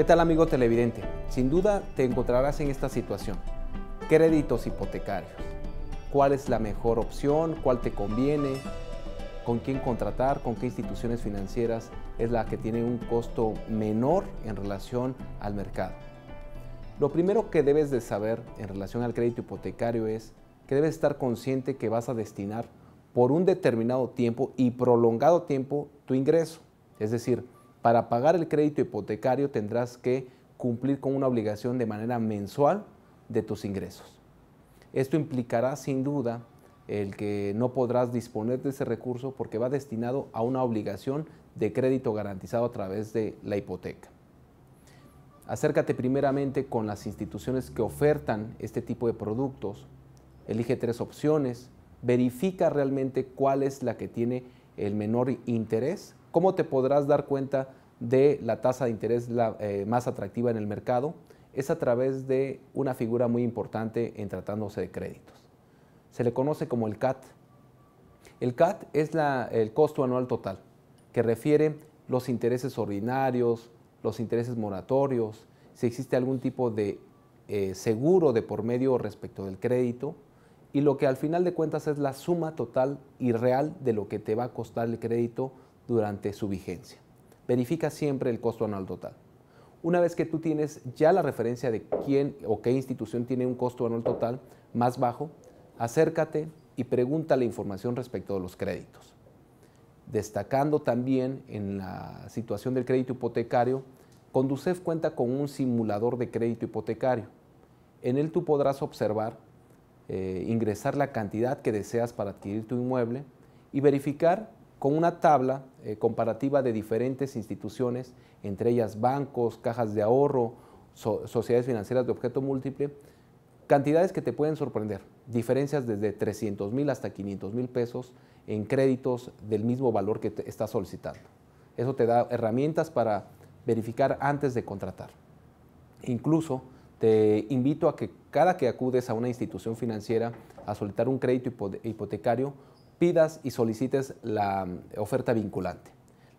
¿Qué tal amigo televidente? Sin duda te encontrarás en esta situación. Créditos hipotecarios. ¿Cuál es la mejor opción? ¿Cuál te conviene? ¿Con quién contratar? ¿Con qué instituciones financieras es la que tiene un costo menor en relación al mercado? Lo primero que debes de saber en relación al crédito hipotecario es que debes estar consciente que vas a destinar por un determinado tiempo y prolongado tiempo tu ingreso. Es decir, para pagar el crédito hipotecario tendrás que cumplir con una obligación de manera mensual de tus ingresos. Esto implicará sin duda el que no podrás disponer de ese recurso porque va destinado a una obligación de crédito garantizado a través de la hipoteca. Acércate primeramente con las instituciones que ofertan este tipo de productos, elige tres opciones, verifica realmente cuál es la que tiene el menor interés ¿Cómo te podrás dar cuenta de la tasa de interés eh, más atractiva en el mercado? Es a través de una figura muy importante en tratándose de créditos. Se le conoce como el CAT. El CAT es el costo anual total, que refiere los intereses ordinarios, los intereses moratorios, si existe algún tipo de eh, seguro de por medio respecto del crédito, y lo que al final de cuentas es la suma total y real de lo que te va a costar el crédito durante su vigencia. Verifica siempre el costo anual total. Una vez que tú tienes ya la referencia de quién o qué institución tiene un costo anual total más bajo, acércate y pregunta la información respecto de los créditos. Destacando también en la situación del crédito hipotecario, Conducef cuenta con un simulador de crédito hipotecario. En él tú podrás observar, eh, ingresar la cantidad que deseas para adquirir tu inmueble y verificar con una tabla eh, comparativa de diferentes instituciones, entre ellas bancos, cajas de ahorro, sociedades financieras de objeto múltiple, cantidades que te pueden sorprender, diferencias desde 300 mil hasta 500 mil pesos en créditos del mismo valor que estás solicitando. Eso te da herramientas para verificar antes de contratar. Incluso te invito a que cada que acudes a una institución financiera a solicitar un crédito hipotecario, pidas y solicites la mm, oferta vinculante.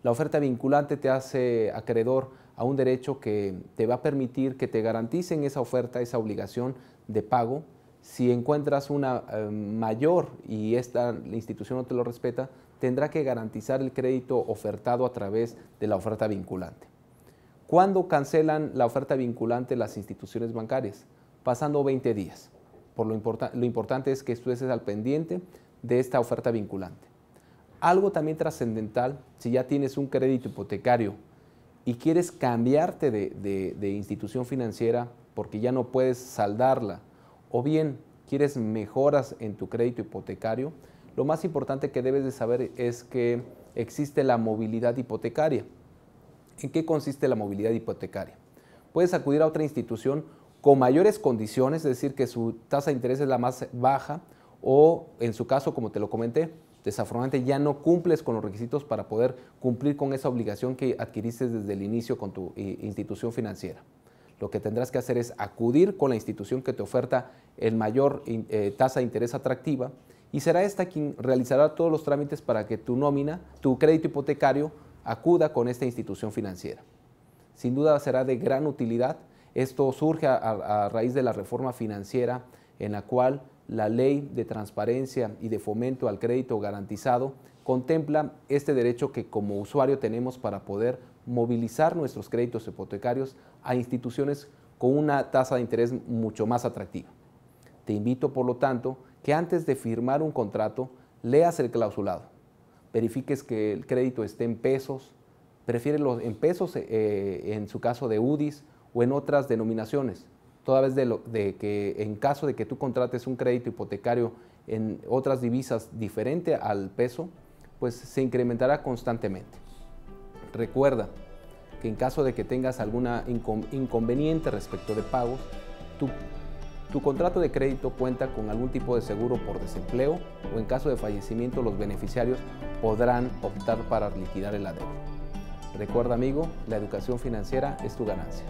La oferta vinculante te hace acreedor a un derecho que te va a permitir que te garanticen esa oferta, esa obligación de pago. Si encuentras una em, mayor y esta la institución no te lo respeta, tendrá que garantizar el crédito ofertado a través de la oferta vinculante. ¿Cuándo cancelan la oferta vinculante las instituciones bancarias? Pasando 20 días. Por lo, lo importante es que estés al pendiente de esta oferta vinculante. Algo también trascendental, si ya tienes un crédito hipotecario y quieres cambiarte de, institución financiera porque ya no puedes saldarla, o bien quieres mejoras en tu crédito hipotecario, lo más importante que debes de saber es que existe la movilidad hipotecaria. ¿En qué consiste la movilidad hipotecaria? Puedes acudir a otra institución con mayores condiciones, es decir, que su tasa de interés es la más baja, o en su caso, como te lo comenté, desafortunadamente ya no cumples con los requisitos para poder cumplir con esa obligación que adquiriste desde el inicio con tu eh, institución financiera. Lo que tendrás que hacer es acudir con la institución que te oferta el mayor eh, tasa de interés atractiva y será esta quien realizará todos los trámites para que tu nómina, tu crédito hipotecario, acuda con esta institución financiera. Sin duda será de gran utilidad. Esto surge a raíz de la reforma financiera en la cual la ley de transparencia y de fomento al crédito garantizado contempla este derecho que como usuario tenemos para poder movilizar nuestros créditos hipotecarios a instituciones con una tasa de interés mucho más atractiva. Te invito, por lo tanto, que antes de firmar un contrato, leas el clausulado, verifiques que el crédito esté en pesos, prefiere los en pesos eh, en su caso de UDIs o en otras denominaciones, toda vez de, que en caso de que tú contrates un crédito hipotecario en otras divisas diferente al peso, pues se incrementará constantemente. Recuerda que en caso de que tengas alguna inconveniente respecto de pagos, tu, tu contrato de crédito cuenta con algún tipo de seguro por desempleo o en caso de fallecimiento los beneficiarios podrán optar para liquidar el adeudo. Recuerda amigo, la educación financiera es tu ganancia.